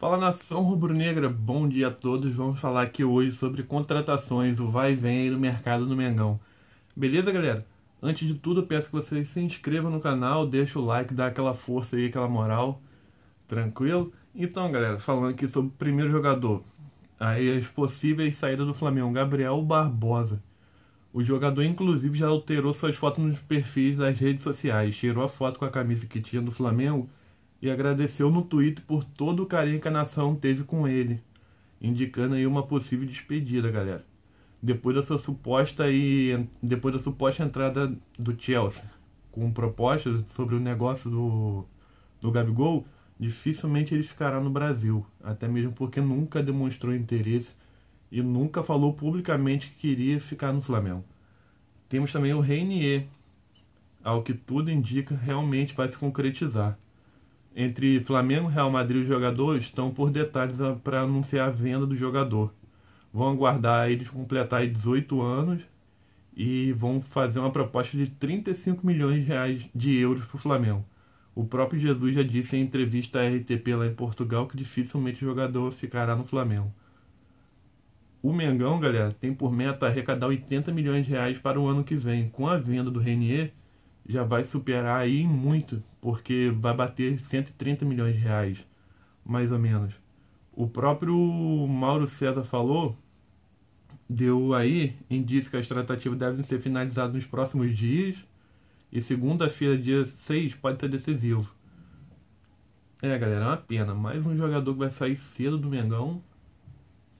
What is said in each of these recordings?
Fala nação rubro-negra, bom dia a todos. Vamos falar aqui hoje sobre contratações, o vai e vem do mercado no Mengão. Beleza, galera? Antes de tudo, peço que vocês se inscrevam no canal, deixa o like, dá aquela força aí, aquela moral. Tranquilo? Então, galera, falando aqui sobre o primeiro jogador. Aí as possíveis saídas do Flamengo, Gabriel Barbosa. O jogador, inclusive, já alterou suas fotos nos perfis das redes sociais. Tirou a foto com a camisa que tinha do Flamengo e agradeceu no Twitter por todo o carinho que a nação teve com ele, indicando aí uma possível despedida, galera. Depois da sua suposta e depois da suposta entrada do Chelsea com propostas sobre o negócio do do Gabigol, dificilmente ele ficará no Brasil, até mesmo porque nunca demonstrou interesse e nunca falou publicamente que queria ficar no Flamengo. Temos também o Reinier, ao que tudo indica realmente vai se concretizar entre Flamengo, Real Madrid e os jogadores estão por detalhes para anunciar a venda do jogador. Vão aguardar eles completar 18 anos e vão fazer uma proposta de 35 milhões de, reais de euros para o Flamengo. O próprio Jesus já disse em entrevista à RTP lá em Portugal que dificilmente o jogador ficará no Flamengo. O Mengão, galera, tem por meta arrecadar 80 milhões de reais para o ano que vem. Com a venda do Renier, já vai superar aí muito, porque vai bater 130 milhões de reais, mais ou menos. O próprio Mauro César falou, deu aí indício que as tratativas devem ser finalizadas nos próximos dias, e segunda-feira, dia 6, pode ser decisivo. É, galera, é uma pena. Mais um jogador que vai sair cedo do Mengão,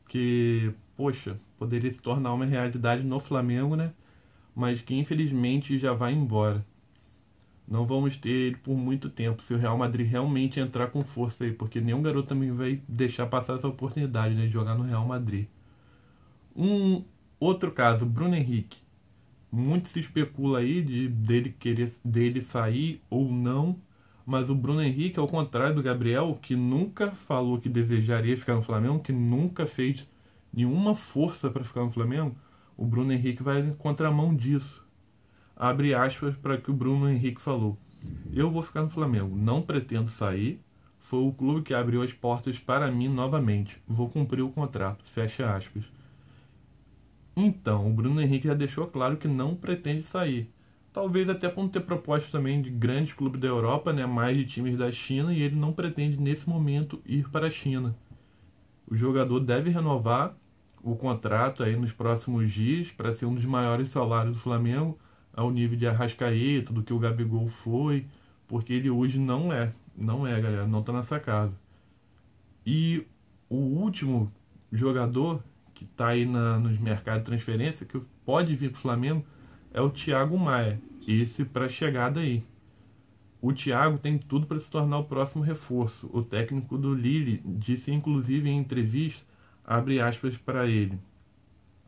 que, poxa, poderia se tornar uma realidade no Flamengo, né? Mas que infelizmente já vai embora não vamos ter ele por muito tempo se o Real Madrid realmente entrar com força aí, porque nenhum garoto também vai deixar passar essa oportunidade né, de jogar no Real Madrid. Um outro caso, Bruno Henrique. Muito se especula aí de, dele querer dele sair ou não, mas o Bruno Henrique, ao contrário do Gabriel, que nunca falou que desejaria ficar no Flamengo, que nunca fez nenhuma força para ficar no Flamengo, o Bruno Henrique vai em contramão disso abre aspas para que o Bruno Henrique falou. Eu vou ficar no Flamengo, não pretendo sair. Foi o clube que abriu as portas para mim novamente. Vou cumprir o contrato. Fecha aspas. Então, o Bruno Henrique já deixou claro que não pretende sair. Talvez até por não ter proposta também de grandes clubes da Europa, né, mais de times da China, e ele não pretende nesse momento ir para a China. O jogador deve renovar o contrato aí nos próximos dias para ser um dos maiores salários do Flamengo ao nível de Arrascaeta, do que o Gabigol foi, porque ele hoje não é. Não é, galera, não está nessa casa. E o último jogador que está aí na, nos mercados de transferência, que pode vir para o Flamengo, é o Thiago Maia. Esse para chegada aí. O Thiago tem tudo para se tornar o próximo reforço. O técnico do Lille disse, inclusive, em entrevista, abre aspas para ele.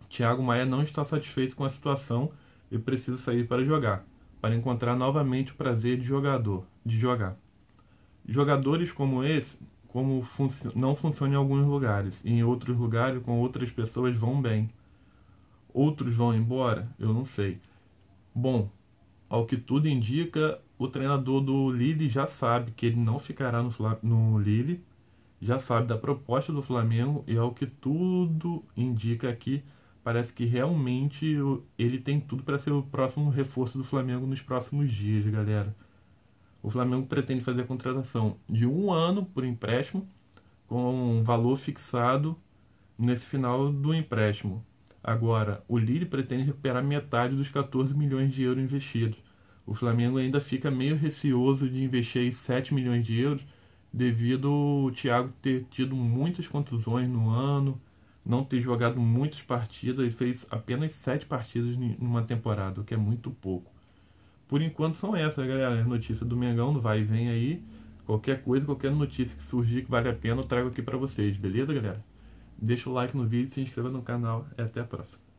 Thiago Maia não está satisfeito com a situação e preciso sair para jogar, para encontrar novamente o prazer de jogador, de jogar. Jogadores como esse, como func não funcionam em alguns lugares, e em outros lugares com outras pessoas vão bem. Outros vão embora, eu não sei. Bom, ao que tudo indica, o treinador do Lille já sabe que ele não ficará no, no Lille, já sabe da proposta do Flamengo e ao que tudo indica aqui, parece que realmente ele tem tudo para ser o próximo reforço do Flamengo nos próximos dias, galera. O Flamengo pretende fazer a contratação de um ano por empréstimo, com um valor fixado nesse final do empréstimo. Agora, o Lille pretende recuperar metade dos 14 milhões de euros investidos. O Flamengo ainda fica meio receoso de investir 7 milhões de euros devido ao Thiago ter tido muitas contusões no ano, não ter jogado muitas partidas, e fez apenas sete partidas numa temporada, o que é muito pouco. Por enquanto são essas, galera, as notícias do Mengão, vai e vem aí. Qualquer coisa, qualquer notícia que surgir que vale a pena, eu trago aqui para vocês, beleza, galera? Deixa o like no vídeo, se inscreva no canal e até a próxima.